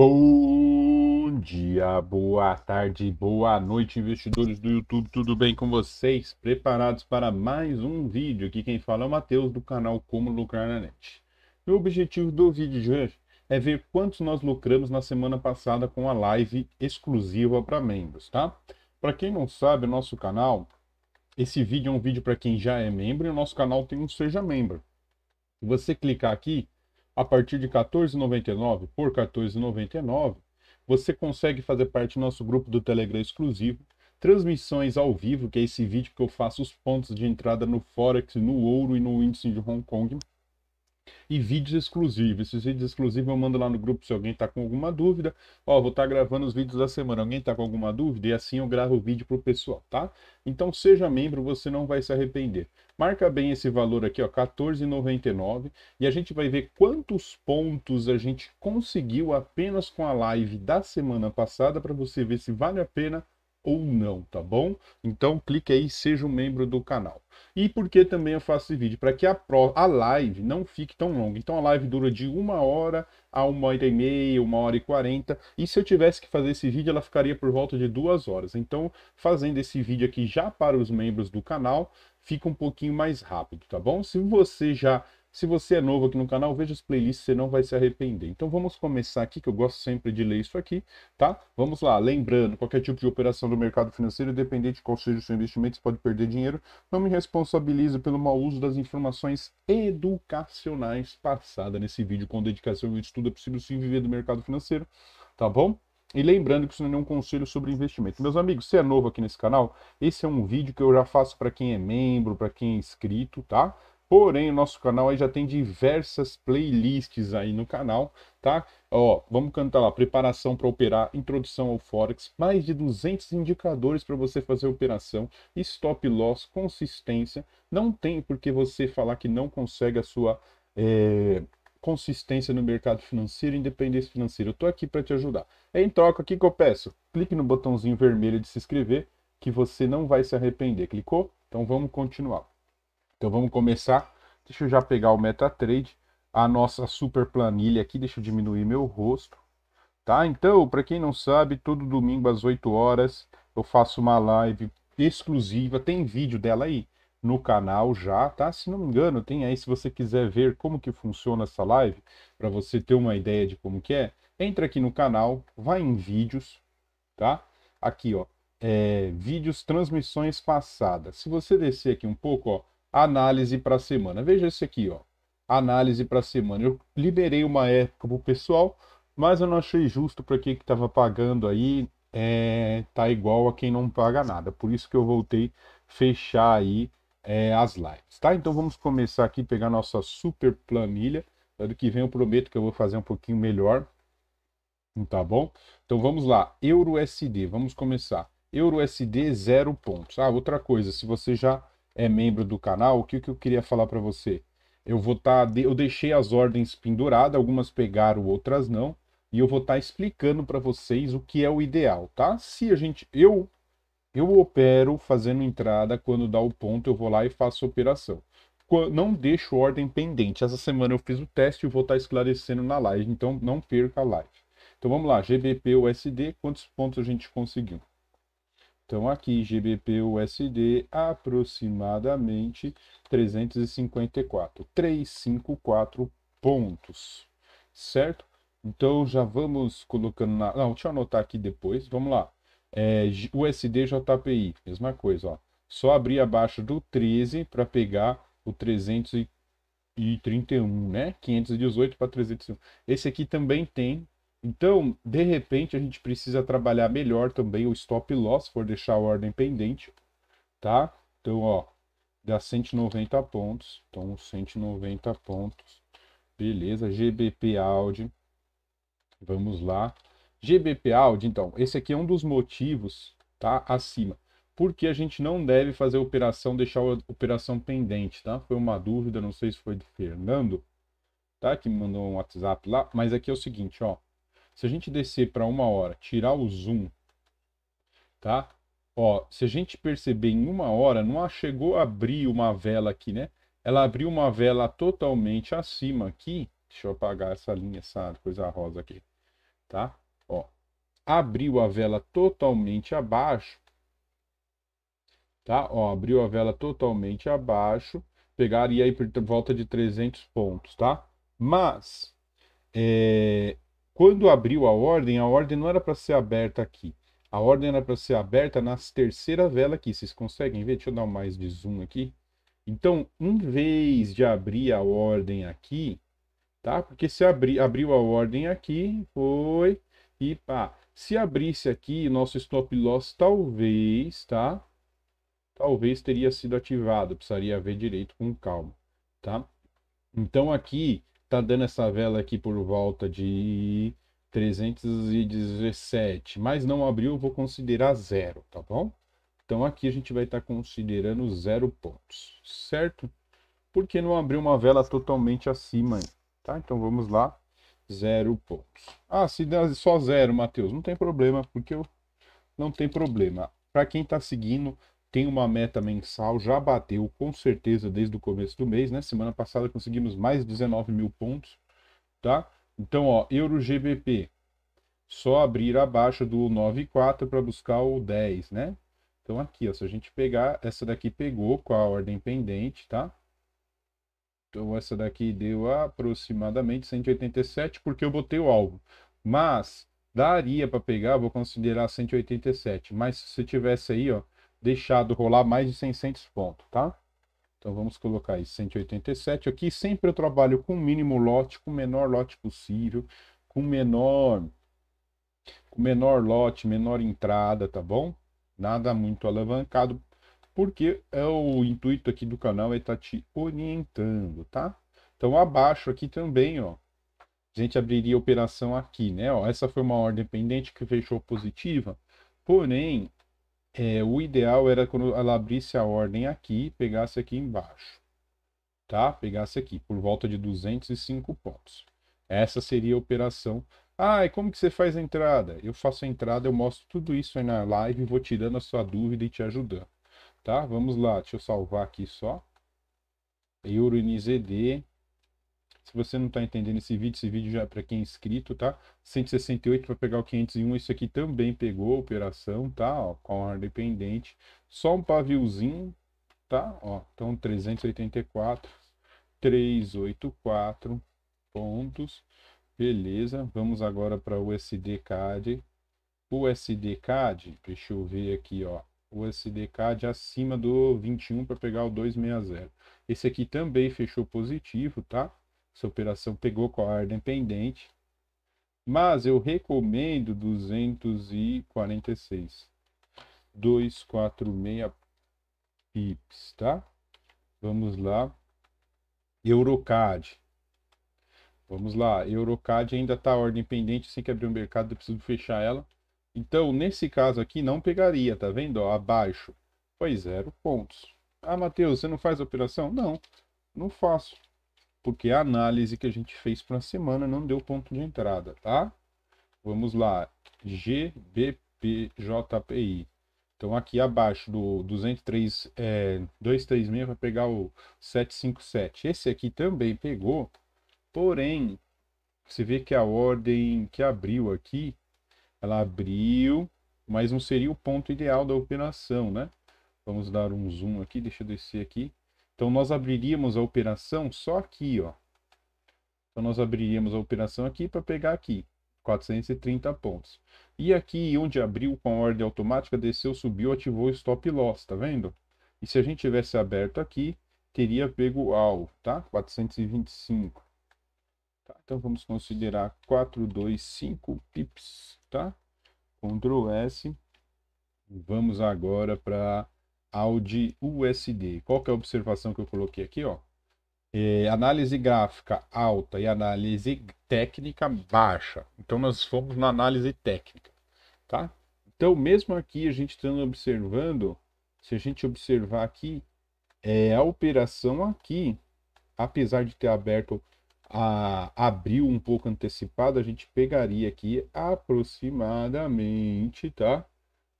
Bom dia, boa tarde, boa noite, investidores do YouTube, tudo bem com vocês? Preparados para mais um vídeo? Aqui quem fala é o Matheus do canal Como Lucrar na Net. o objetivo do vídeo de hoje é ver quantos nós lucramos na semana passada com a live exclusiva para membros, tá? Para quem não sabe, o nosso canal, esse vídeo é um vídeo para quem já é membro e o nosso canal tem um Seja Membro. Se você clicar aqui, a partir de 14,99 por 14,99, você consegue fazer parte do nosso grupo do Telegram exclusivo, transmissões ao vivo, que é esse vídeo que eu faço os pontos de entrada no Forex, no ouro e no índice de Hong Kong, e vídeos exclusivos. Esses vídeos exclusivos eu mando lá no grupo se alguém está com alguma dúvida. Ó, vou estar tá gravando os vídeos da semana. Alguém está com alguma dúvida? E assim eu gravo o vídeo para o pessoal, tá? Então seja membro, você não vai se arrepender. Marca bem esse valor aqui, ó, 14,99, e a gente vai ver quantos pontos a gente conseguiu apenas com a live da semana passada para você ver se vale a pena ou não, tá bom? Então clique aí, seja um membro do canal. E por que também eu faço esse vídeo? Para que a, pro, a live não fique tão longa. Então a live dura de uma hora a uma hora e meia, uma hora e quarenta. E se eu tivesse que fazer esse vídeo, ela ficaria por volta de duas horas. Então, fazendo esse vídeo aqui já para os membros do canal, fica um pouquinho mais rápido, tá bom? Se você já se você é novo aqui no canal, veja as playlists, você não vai se arrepender. Então vamos começar aqui, que eu gosto sempre de ler isso aqui, tá? Vamos lá, lembrando, qualquer tipo de operação do mercado financeiro, independente de qual seja o seu investimento, você pode perder dinheiro. Não me responsabilize pelo mau uso das informações educacionais passada nesse vídeo com dedicação e estudo. É possível se viver do mercado financeiro, tá bom? E lembrando que isso não é um conselho sobre investimento. Meus amigos, se é novo aqui nesse canal, esse é um vídeo que eu já faço para quem é membro, para quem é inscrito, tá? Porém, o nosso canal aí já tem diversas playlists aí no canal, tá? Ó, vamos cantar lá, preparação para operar, introdução ao Forex, mais de 200 indicadores para você fazer operação, stop loss, consistência. Não tem por que você falar que não consegue a sua é, consistência no mercado financeiro, independência financeira. Eu tô aqui para te ajudar. É em troca, o que, que eu peço? Clique no botãozinho vermelho de se inscrever, que você não vai se arrepender. Clicou? Então vamos continuar. Então vamos começar. Deixa eu já pegar o MetaTrade, a nossa super planilha aqui. Deixa eu diminuir meu rosto. Tá? Então, para quem não sabe, todo domingo às 8 horas eu faço uma live exclusiva. Tem vídeo dela aí no canal já, tá? Se não me engano, tem aí se você quiser ver como que funciona essa live, para você ter uma ideia de como que é. Entra aqui no canal, vai em vídeos, tá? Aqui, ó, é, vídeos transmissões passadas. Se você descer aqui um pouco, ó, análise para a semana. Veja isso aqui, ó. Análise para a semana. Eu liberei uma época para o pessoal, mas eu não achei justo para quem que estava pagando aí é, tá igual a quem não paga nada. Por isso que eu voltei fechar aí é, as lives, tá? Então vamos começar aqui, pegar nossa super planilha. Ano que vem eu prometo que eu vou fazer um pouquinho melhor, tá bom? Então vamos lá, Euro USD, vamos começar. Euro USD, zero pontos. Ah, outra coisa, se você já é membro do canal, o que, que eu queria falar para você? Eu vou estar. Tá, eu deixei as ordens penduradas, algumas pegaram, outras não. E eu vou estar tá explicando para vocês o que é o ideal, tá? Se a gente. Eu eu opero fazendo entrada, quando dá o ponto, eu vou lá e faço a operação. Não deixo ordem pendente. Essa semana eu fiz o teste e vou estar tá esclarecendo na live, então não perca a live. Então vamos lá, GBP USD, quantos pontos a gente conseguiu? Então, aqui, GBP-USD, aproximadamente 354, 354 pontos, certo? Então, já vamos colocando na... Não, deixa eu anotar aqui depois, vamos lá. É, USD JPI, mesma coisa, ó. Só abrir abaixo do 13 para pegar o 331, né? 518 para 301. Esse aqui também tem então, de repente, a gente precisa trabalhar melhor também o stop loss, se for deixar a ordem pendente, tá? Então, ó, dá 190 pontos. Então, 190 pontos. Beleza, GBP Audi. Vamos lá. GBP Audi, então, esse aqui é um dos motivos, tá? Acima. Porque a gente não deve fazer a operação, deixar a operação pendente, tá? Foi uma dúvida, não sei se foi do Fernando, tá? Que me mandou um WhatsApp lá. Mas aqui é o seguinte, ó. Se a gente descer para uma hora, tirar o zoom, tá? Ó, se a gente perceber em uma hora, não chegou a abrir uma vela aqui, né? Ela abriu uma vela totalmente acima aqui. Deixa eu apagar essa linha, essa coisa rosa aqui, tá? Ó, abriu a vela totalmente abaixo, tá? Ó, abriu a vela totalmente abaixo, pegaria aí por volta de 300 pontos, tá? Mas, é, quando abriu a ordem, a ordem não era para ser aberta aqui. A ordem era para ser aberta na terceira vela aqui. Vocês conseguem ver? Deixa eu dar mais de zoom aqui. Então, em vez de abrir a ordem aqui, tá? Porque se abri, abriu a ordem aqui, foi e pá. Se abrisse aqui, nosso stop loss talvez, tá? Talvez teria sido ativado, precisaria ver direito com calma, tá? Então aqui tá dando essa vela aqui por volta de 317, mas não abriu, eu vou considerar zero, tá bom? Então aqui a gente vai estar tá considerando zero pontos, certo? Porque não abriu uma vela totalmente acima, tá? Então vamos lá, zero pontos. Ah, se dá só zero, Matheus, não tem problema, porque eu não tem problema. Para quem está seguindo, tem uma meta mensal, já bateu com certeza desde o começo do mês, né? Semana passada conseguimos mais 19 mil pontos, tá? Então, ó, Euro GBP, só abrir abaixo do 9,4 para buscar o 10, né? Então aqui, ó, se a gente pegar, essa daqui pegou com a ordem pendente, tá? Então essa daqui deu aproximadamente 187, porque eu botei o alvo. Mas daria para pegar, vou considerar 187, mas se tivesse aí, ó, deixado rolar mais de 600 pontos, tá? Então vamos colocar aí 187. Aqui sempre eu trabalho com o mínimo lote, com o menor lote possível, com menor com menor lote, menor entrada, tá bom? Nada muito alavancado, porque é o intuito aqui do canal é estar tá te orientando, tá? Então abaixo aqui também, ó, a gente abriria a operação aqui, né? Ó, essa foi uma ordem pendente que fechou positiva, porém é, o ideal era quando ela abrisse a ordem aqui pegasse aqui embaixo. Tá? Pegasse aqui, por volta de 205 pontos. Essa seria a operação. Ah, e como que você faz a entrada? Eu faço a entrada, eu mostro tudo isso aí na live, vou tirando a sua dúvida e te ajudando. Tá? Vamos lá, deixa eu salvar aqui só. Euro NZD, se você não está entendendo esse vídeo, esse vídeo já é para quem é inscrito, tá? 168 para pegar o 501, isso aqui também pegou operação, tá? Ó, com a ordem Só um paviozinho, tá? Ó, então 384, 384 pontos. Beleza, vamos agora para o USD CAD. USD CAD, deixa eu ver aqui, ó. USD CAD acima do 21 para pegar o 260. Esse aqui também fechou positivo, tá? Essa operação pegou com a ordem pendente, mas eu recomendo 246. 246 pips, tá? Vamos lá. Eurocad. Vamos lá, Eurocad ainda está a ordem pendente, sem que abrir o um mercado eu preciso fechar ela. Então, nesse caso aqui, não pegaria, tá vendo? Ó, abaixo foi zero pontos. Ah, Matheus, você não faz operação? Não, não faço porque a análise que a gente fez para a semana não deu ponto de entrada, tá? Vamos lá, GBPJPI. Então aqui abaixo do 203, é, 236 vai pegar o 757. Esse aqui também pegou, porém, você vê que a ordem que abriu aqui, ela abriu, mas não seria o ponto ideal da operação, né? Vamos dar um zoom aqui, deixa eu descer aqui. Então, nós abriríamos a operação só aqui, ó. Então, nós abriríamos a operação aqui para pegar aqui, 430 pontos. E aqui, onde abriu com ordem automática, desceu, subiu, ativou o stop loss, tá vendo? E se a gente tivesse aberto aqui, teria pego all, tá? 425. Tá? Então, vamos considerar 425 pips, tá? Ctrl S. Vamos agora para ao de USD. Qual que é a observação que eu coloquei aqui? Ó? É, análise gráfica alta e análise técnica baixa. Então nós fomos na análise técnica, tá? Então mesmo aqui a gente estando observando, se a gente observar aqui, é, a operação aqui, apesar de ter aberto a abriu um pouco antecipado, a gente pegaria aqui aproximadamente, tá?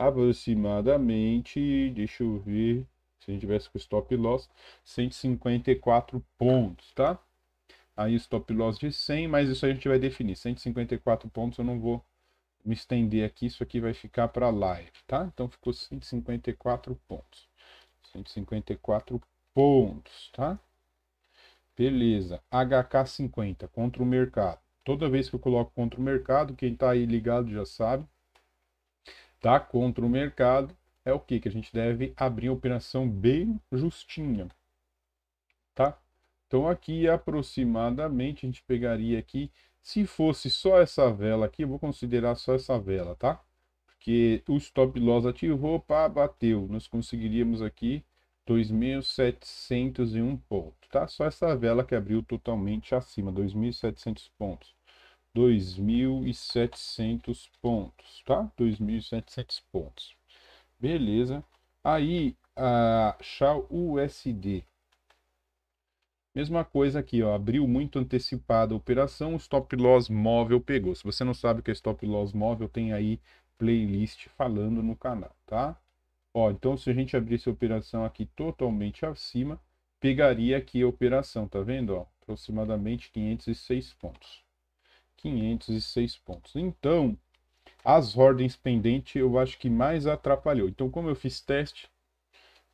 aproximadamente, deixa eu ver, se a gente tivesse com stop loss, 154 pontos, tá? Aí stop loss de 100, mas isso a gente vai definir. 154 pontos eu não vou me estender aqui, isso aqui vai ficar para live, tá? Então ficou 154 pontos. 154 pontos, tá? Beleza. HK50 contra o mercado. Toda vez que eu coloco contra o mercado, quem tá aí ligado já sabe tá? Contra o mercado é o que que a gente deve abrir a operação bem justinha, tá? Então aqui aproximadamente a gente pegaria aqui, se fosse só essa vela aqui, eu vou considerar só essa vela, tá? Porque o stop loss ativou, opa, bateu. Nós conseguiríamos aqui 2.701 pontos, tá? Só essa vela que abriu totalmente acima, 2.700 pontos. 2.700 pontos, tá? 2.700 pontos. Beleza. Aí, a Shao USD. Mesma coisa aqui, ó, abriu muito antecipada a operação, stop loss móvel pegou. Se você não sabe o que é stop loss móvel, tem aí playlist falando no canal, tá? Ó, então se a gente abrisse a operação aqui totalmente acima, pegaria aqui a operação, tá vendo, ó? Aproximadamente 506 pontos. 506 pontos. Então, as ordens pendentes eu acho que mais atrapalhou. Então, como eu fiz teste,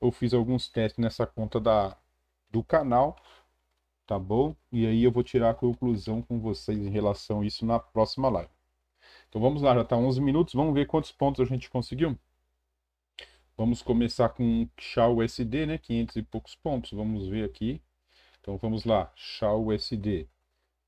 eu fiz alguns testes nessa conta da, do canal, tá bom? E aí eu vou tirar a conclusão com vocês em relação a isso na próxima live. Então vamos lá, já está 11 minutos, vamos ver quantos pontos a gente conseguiu. Vamos começar com Shao USD, né? 500 e poucos pontos, vamos ver aqui. Então vamos lá, Shao USD.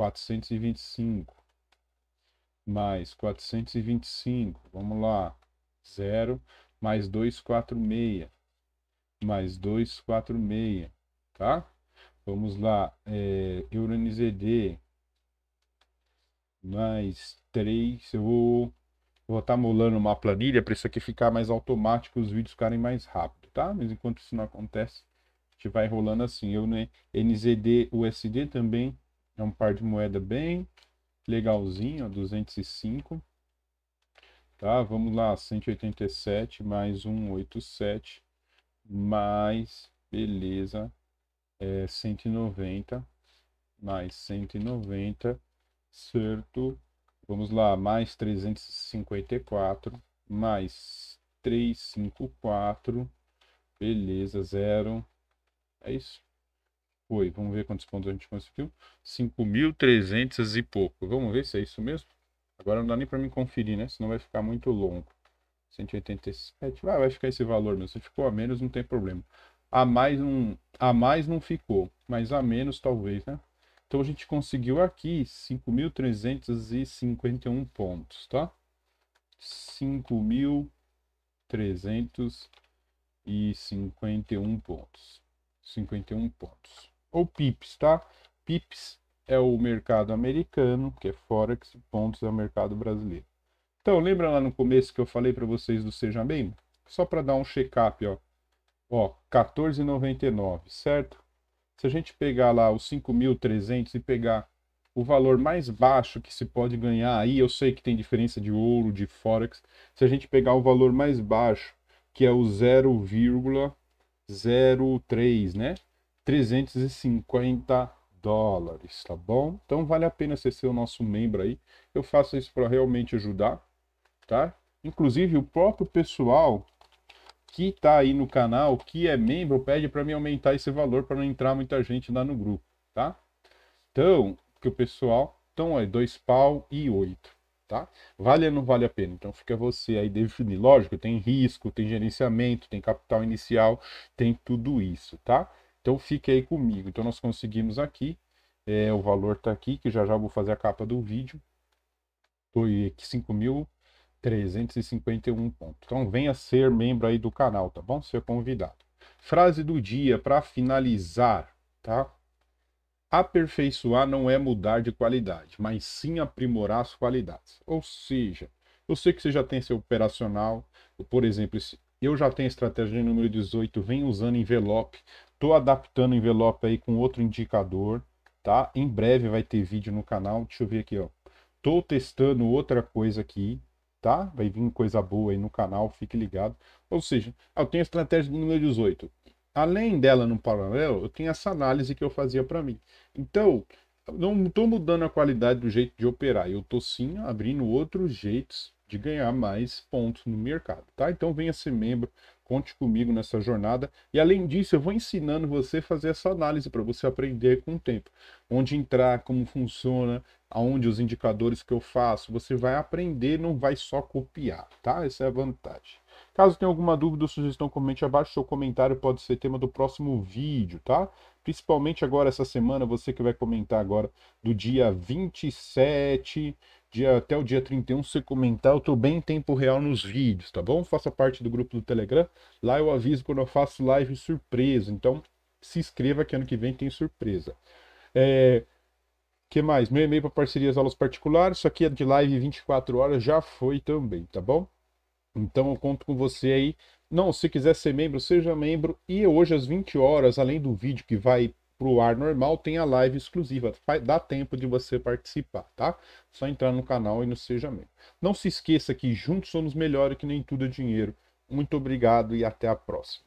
425 mais 425, vamos lá, 0 mais 246 mais 246, tá? Vamos lá, é, EuroNZD mais 3, eu vou vou estar tá molando uma planilha para isso aqui ficar mais automático, os vídeos ficarem mais rápido, tá? Mas enquanto isso não acontece, a gente vai rolando assim. Eu, né, NZD USD também é um par de moeda bem legalzinho, ó, 205. Tá, vamos lá, 187 mais 187 mais, beleza, é 190 mais 190, certo? Vamos lá, mais 354 mais 354, beleza, zero. É isso. Foi, vamos ver quantos pontos a gente conseguiu. 5.300 e pouco. Vamos ver se é isso mesmo. Agora não dá nem para mim conferir, né? Senão vai ficar muito longo. 187, vai, ah, vai ficar esse valor mesmo. Se ficou a menos, não tem problema. A mais não, a mais não ficou, mas a menos talvez, né? Então a gente conseguiu aqui 5.351 pontos, tá? 5.351 pontos. 51 pontos ou pips, tá? Pips é o mercado americano, que é forex, pontos é o mercado brasileiro. Então, lembra lá no começo que eu falei para vocês do Seja Membro? Só para dar um check-up, ó. Ó, 14,99, certo? Se a gente pegar lá os 5.300 e pegar o valor mais baixo que se pode ganhar aí, eu sei que tem diferença de ouro, de forex. Se a gente pegar o valor mais baixo, que é o 0,03, né? 350 dólares, tá bom? Então vale a pena você ser o nosso membro aí. Eu faço isso para realmente ajudar, tá? Inclusive o próprio pessoal que tá aí no canal, que é membro, pede para me aumentar esse valor para não entrar muita gente lá no grupo, tá? Então, que o pessoal, então é dois pau e oito, tá? Vale ou não vale a pena? Então fica você aí definir. Lógico, tem risco, tem gerenciamento, tem capital inicial, tem tudo isso, tá? Então fique aí comigo. Então nós conseguimos aqui, é, o valor está aqui, que já já vou fazer a capa do vídeo. Foi 5.351 pontos. Então venha ser membro aí do canal, tá bom? Ser convidado. Frase do dia para finalizar, tá? Aperfeiçoar não é mudar de qualidade, mas sim aprimorar as qualidades. Ou seja, eu sei que você já tem seu operacional, por exemplo, eu já tenho estratégia de número 18, venho usando envelope Tô adaptando o envelope aí com outro indicador, tá? Em breve vai ter vídeo no canal. Deixa eu ver aqui, ó. Tô testando outra coisa aqui, tá? Vai vir coisa boa aí no canal, fique ligado. Ou seja, eu tenho a estratégia do número 18. Além dela no paralelo, eu tenho essa análise que eu fazia para mim. Então, não estou mudando a qualidade do jeito de operar. Eu estou sim abrindo outros jeitos de ganhar mais pontos no mercado, tá? Então venha ser membro, conte comigo nessa jornada. E além disso, eu vou ensinando você a fazer essa análise para você aprender com o tempo. Onde entrar, como funciona, aonde os indicadores que eu faço, você vai aprender, não vai só copiar, tá? Essa é a vantagem. Caso tenha alguma dúvida ou sugestão, comente abaixo. Seu comentário pode ser tema do próximo vídeo, tá? Principalmente agora, essa semana, você que vai comentar agora do dia 27 dia, até o dia 31 você comentar, eu tô bem em tempo real nos vídeos, tá bom? Faça parte do grupo do Telegram, lá eu aviso quando eu faço live surpresa, então se inscreva que ano que vem tem surpresa. É... que mais? Meu e-mail para parcerias, aulas particulares, isso aqui é de live 24 horas, já foi também, tá bom? Então eu conto com você aí. Não, se quiser ser membro, seja membro. E hoje às 20 horas, além do vídeo que vai para o ar normal, tem a live exclusiva. Dá tempo de você participar, tá? Só entrar no canal e no Seja Membro. Não se esqueça que juntos somos melhores que nem tudo é dinheiro. Muito obrigado e até a próxima.